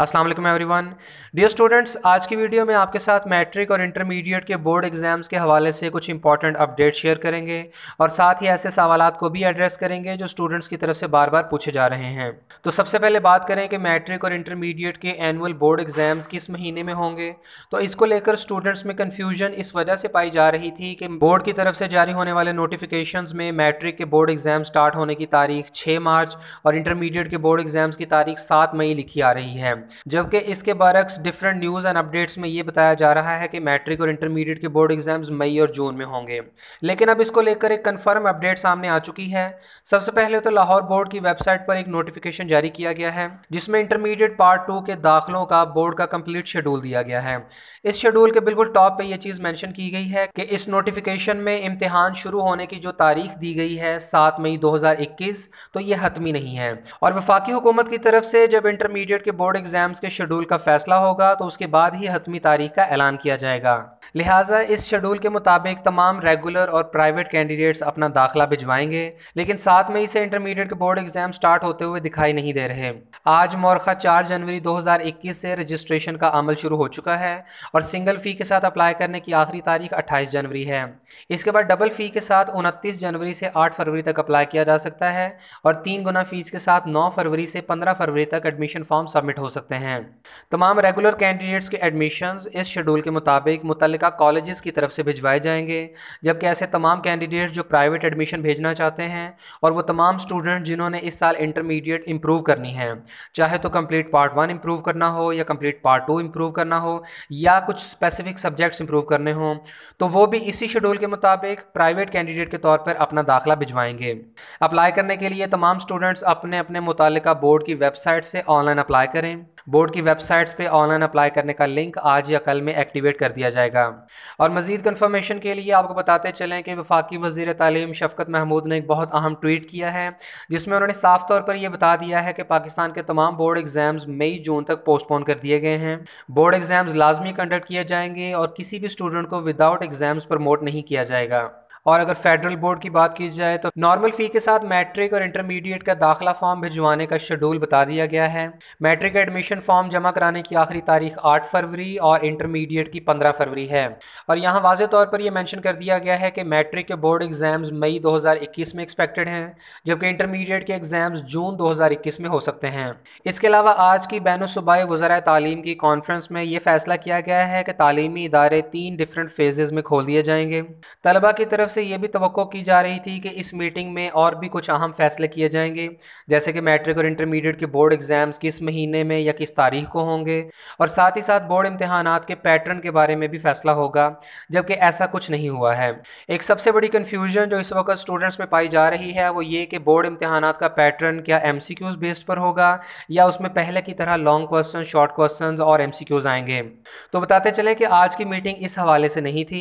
Aslam everyone dear students आज की video में आपके साथ मैट्रिक और इंटरमीडिएट के बोर्ड एग्जाम्स के हवाले से कुछ इंपॉर्टेंट अपडेट शेयर करेंगे और साथ ही ऐसे सवाल को भी एड्रेस करेंगे जो स्टूडेंट्स की तरफ से बार बार पूछे जा रहे हैं तो सबसे पहले बात करें कि मैट्रिक और इंटरमीडिएट के एनुअल बोर्ड एग्जाम्स किस महीने में होंगे तो इसको लेकर स्टूडेंट्स में कन्फ्यूजन इस वजह से पाई जा रही थी कि बोर्ड की तरफ से जारी होने वाले नोटिफिकेशन में मैट्रिक के बोर्ड एग्जाम स्टार्ट होने की तारीख छः मार्च और इंटरमीडिएट के बोर्ड एग्जाम्स की तारीख सात मई लिखी आ रही है जबकि इसके बारक्स डिफरेंट न्यूज़ एंड अपडेट्स में ये बताया जा रहा है कि मैट्रिक और इंटरमीडिएट के बोर्ड एग्जाम्स मई और जून में होंगे लेकिन अब इसको लेकर एक कन्फर्म अपडेट सामने आ चुकी है सबसे पहले तो लाहौर बोर्ड की वेबसाइट पर एक नोटिफिकेशन जारी किया गया है जिसमें इंटरमीडिएट पार्ट टू के दाखिलों का बोर्ड का कंप्लीट शेड्यूल दिया गया है इस शेड्यूल के बिल्कुल टॉप पर यह चीज़ मैंशन की गई है कि इस नोटिफिकेशन में इम्तिहान शुरू होने की जो तारीख दी गई है सात मई दो तो ये हतमी नहीं है और वफाकी हुकूमत की तरफ से जब इंटरमीडिएट के बोर्ड एग्जाम एग्ज़ाम्स के शेड्यूल का फैसला होगा तो उसके बाद ही हतमी तारीख का ऐलान किया जाएगा लिहाजा इस शेड्यूल के मुताबिक तमाम रेगुलर और प्राइवेट कैंडिडेट्स अपना दाखिला भिजवाएंगे लेकिन साथ में इसे से इंटरमीडिएट के बोर्ड एग्जाम स्टार्ट होते हुए दिखाई नहीं दे रहे आज मोरखा चार जनवरी 2021 से रजिस्ट्रेशन का अमल शुरू हो चुका है और सिंगल फ़ी के साथ अप्लाई करने की आखिरी तारीख अट्ठाईस जनवरी है इसके बाद डबल फ़ी के साथ उनतीस जनवरी से आठ फरवरी तक अप्लाई किया जा सकता है और तीन गुना फीस के साथ नौ फरवरी से पंद्रह फरवरी तक एडमिशन फॉर्म सबमिट हो सकता है सकते हैं तमाम रेगुलर कैंडिडेट्स के एडमिशन्स इस शेड्यूल के मुताबिक मुतल कॉलेज़ की तरफ से भिजवाए जाएंगे जबकि ऐसे तमाम कैंडिडेट्स जो प्राइवेट एडमिशन भेजना चाहते हैं और वो तमाम स्टूडेंट जिन्होंने इस साल इंटरमीडिएट इम्प्रूव करनी है चाहे तो कम्प्लीट पार्ट वन इम्प्रूव करना हो या कम्प्लीट पार्ट टू इम्प्रूव करना हो या कुछ स्पेसिफिक सब्जेक्ट्स इम्प्रूव करने हों तो वो भी इसी शेड्यूल के मुताबिक प्राइवेट कैंडिडेट के तौर पर अपना दाखिला भिजवाएंगे अप्लाई करने के लिए तमाम स्टूडेंट्स अपने अपने मुतल बोर्ड की वेबसाइट से ऑनलाइन अप्लाई करें बोर्ड की वेबसाइट्स पे ऑनलाइन अप्लाई करने का लिंक आज या कल में एक्टिवेट कर दिया जाएगा और मजीद कन्फर्मेशन के लिए आपको बताते चलें कि वफाकी वजीर तालीम शफकत महमूद ने एक बहुत अहम ट्वीट किया है जिसमें उन्होंने साफ तौर पर यह बता दिया है कि पाकिस्तान के तमाम बोर्ड एग्जाम्स मई जून तक पोस्टपोन कर दिए गए हैं बोर्ड एग्जाम्स लाजमी कंडक्ट किए जाएंगे और किसी भी स्टूडेंट को विदाउट एग्जाम्स प्रमोट नहीं किया जाएगा और अगर फेडरल बोर्ड की बात की जाए तो नॉर्मल फ़ी के साथ मैट्रिक और इंटरमीडिएट का दाखिला फॉर्म भिजवाने का शेड्यूल बता दिया गया है मैट्रिक एडमिशन फॉर्म जमा कराने की आखिरी तारीख आठ फरवरी और इंटरमीडिएट की पंद्रह फरवरी है और यहाँ वाज तौर पर यह मैंशन कर दिया गया है कि मैट्रिक के बोर्ड एग्ज़ाम्स मई दो में एक्सपेक्टेड हैं जबकि इंटरमीडिएट के एग्ज़ाम्स जून दो में हो सकते हैं इसके अलावा आज की बैन सूबा वज़रा तालीम की कॉन्फ्रेंस में यह फ़ैसला किया गया है कि तालीमी इदारे तीन डिफरेंट फेजेज़ में खोल दिए जाएंगे तलबा की तरफ से ये भी तो की जा रही थी कि इस मीटिंग में और भी कुछ अहम फैसले किए जाएंगे जैसे कि मैट्रिक और इंटरमीडिएट के बोर्ड एग्जाम्स किस महीने में या किस तारीख को होंगे और साथ ही साथ बोर्ड इम्तहान के पैटर्न के बारे में भी फैसला होगा जबकि ऐसा कुछ नहीं हुआ है एक सबसे बड़ी कन्फ्यूजन जो इस वक्त स्टूडेंट्स में पाई जा रही है वो ये कि बोर्ड इम्तहान का पैटर्न क्या एम बेस्ड पर होगा या उसमें पहले की तरह लॉन्ग क्वेश्चन शॉर्ट क्वेश्चन और एम आएंगे तो बताते चले कि आज की मीटिंग इस हवाले से नहीं थी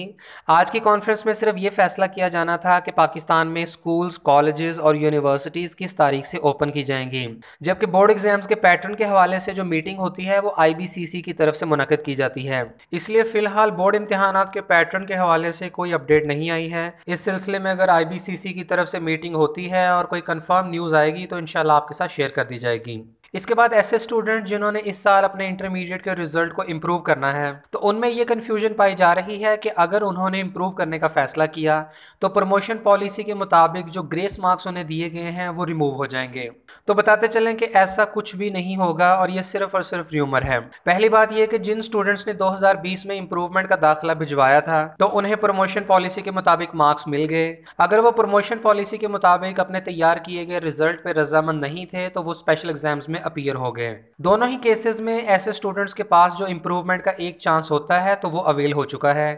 आज की कॉन्फ्रेंस में सिर्फ ये फैसला फैसला किया जाना था कि पाकिस्तान में स्कूल्स कॉलेजेस और यूनिवर्सिटीज़ किस तारीख से ओपन की जाएंगी जबकि बोर्ड एग्जाम्स के पैटर्न के हवाले से जो मीटिंग होती है वो आईबीसीसी की तरफ से मुनद की जाती है इसलिए फिलहाल बोर्ड इम्तहान के पैटर्न के हवाले से कोई अपडेट नहीं आई है इस सिलसिले में अगर आई की तरफ से मीटिंग होती है और कोई कन्फर्म न्यूज़ आएगी तो इनशाला आपके साथ शेयर कर दी जाएगी इसके बाद ऐसे स्टूडेंट जिन्होंने इस साल अपने इंटरमीडिएट के रिजल्ट को इम्प्रूव करना है तो उनमें ये कन्फ्यूजन पाई जा रही है कि अगर उन्होंने इम्प्रूव करने का फैसला किया तो प्रमोशन पॉलिसी के मुताबिक जो ग्रेस मार्क्स उन्हें दिए गए हैं वो रिमूव हो जाएंगे तो बताते चलें कि ऐसा कुछ भी नहीं होगा और ये सिर्फ और सिर्फ र्यूमर है पहली बात यह कि जिन स्टूडेंट्स ने दो में इम्प्रूवमेंट का दाखिला भिजवाया था तो उन्हें प्रमोशन पॉलिसी के मुताबिक मार्क्स मिल गए अगर वो प्रमोशन पॉलिसी के मुताबिक अपने तैयार किए गए रिजल्ट पर रजामंद नहीं थे तो वो स्पेशल एग्जाम्स में अपीयर हो गए दोनों ही केसेस में ऐसे स्टूडेंट्स के पास जो इम्प्रूवमेंट का एक चांस होता है तो वो अवेल हो चुका है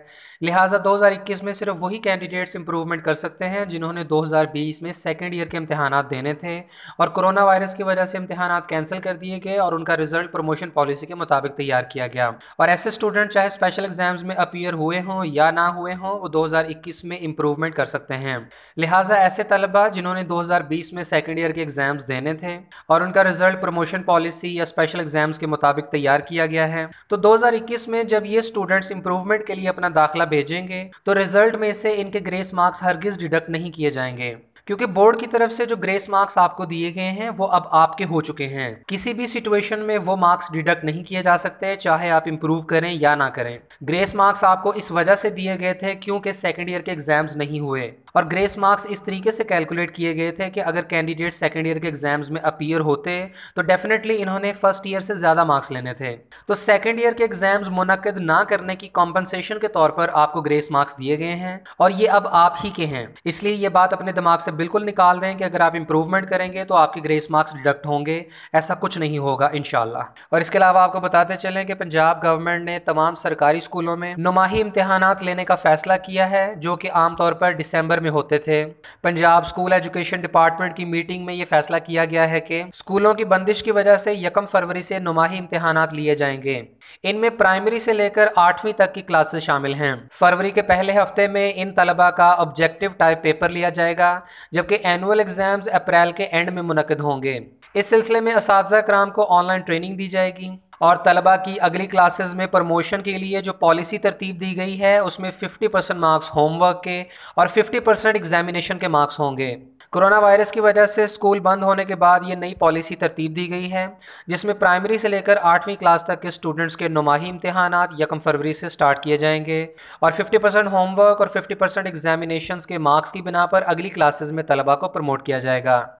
लिहाजा 2021 में सिर्फ वही कैंडिडेट्स इम्प्रूवमेंट कर सकते हैं जिन्होंने 2020 में सेकेंड ईयर के इम्तहान देने थे और कोरोना वायरस की वजह से इम्तहान कैंसिल कर दिए गए और उनका रिजल्ट प्रमोशन पॉलिसी के मुताबिक तैयार किया गया और ऐसे स्टूडेंट चाहे स्पेशल एग्जाम्स में अपीयर हुए हों या ना हुए हों वो दो में इम्प्रूवमेंट कर सकते हैं लिहाजा ऐसे तलबा जिन्होंने दो में सेकेंड ईयर के एग्जाम्स देने थे और उनका रिजल्ट प्रमोशन पॉलिसी या स्पेशल एग्जाम्स के मुताबिक तैयार किया गया है तो 2021 में जब ये स्टूडेंट्स इंप्रूवमेंट के लिए अपना दाखिला भेजेंगे तो रिजल्ट में से इनके ग्रेस मार्क्स हरगिज डिडक्ट नहीं किए जाएंगे क्योंकि बोर्ड की तरफ से जो ग्रेस मार्क्स आपको दिए गए हैं वो अब आपके हो चुके हैं किसी भी सिचुएशन में वो मार्क्स डिडक्ट नहीं किए जा सकते चाहे आप इम्प्रूव करें या ना करें ग्रेस मार्क्स आपको इस वजह से दिए गए थे क्योंकि सेकेंड ईयर के एग्जाम्स नहीं हुए और ग्रेस मार्क्स इस तरीके से कैलकुलेट किए गए थे कि अगर कैंडिडेट सेकेंड ईयर के एग्जाम्स में अपियर होते तो डेफिनेटली इन्होंने फर्स्ट ईयर से ज़्यादा मार्क्स लेने थे तो सेकेंड ईयर के एग्जाम्स मुनद ना करने की कॉम्पनसेशन के तौर पर आपको ग्रेस मार्क्स दिए गए हैं और ये अब आप ही के हैं इसलिए ये बात अपने दिमाग से बिल्कुल निकाल दें कि अगर आप इंप्रूवमेंट करेंगे तो आपके ग्रेस मार्क्स डिडक्ट होंगे ऐसा कुछ नहीं होगा इनशाला और इसके अलावा आपको बताते चलें कि पंजाब गवर्नमेंट ने तमाम सरकारी स्कूलों में नुमाही इम्तहान लेने का फैसला किया है जो कि आमतौर पर डिसम्बर में में होते थे पंजाब स्कूल एजुकेशन डिपार्टमेंट की मीटिंग में ये फैसला किया गया है कि स्कूलों की बंदिश की वजह से यकम फरवरी से नुमाही इम्तहान लिए जाएंगे इनमें प्राइमरी से लेकर आठवीं तक की क्लासेस शामिल हैं फरवरी के पहले हफ्ते में इन तलबा का ऑब्जेक्टिव टाइप पेपर लिया जाएगा जबकि एनुअल एग्जाम्स अप्रैल के एंड में मुनद होंगे इस सिलसिले में इस कराम को ऑनलाइन ट्रेनिंग दी जाएगी और तलबा की अगली क्लासेस में प्रमोशन के लिए जो पॉलिसी तरतीब दी गई है उसमें 50 परसेंट मार्क्स होमवर्क के और 50 परसेंट एग्जामिनेशन के मार्क्स होंगे कोरोना वायरस की वजह से स्कूल बंद होने के बाद ये नई पॉलिसी तरतीब दी गई है जिसमें प्राइमरी से लेकर आठवीं क्लास तक के स्टूडेंट्स के नुमाही इम्तहान यकम फरवरी से स्टार्ट किए जाएंगे और 50 परसेंट होमवर्क और 50 परसेंट एग्जामिनेशन के मार्क्स की बिना पर अगली क्लासेज में तलबा को प्रमोट किया जाएगा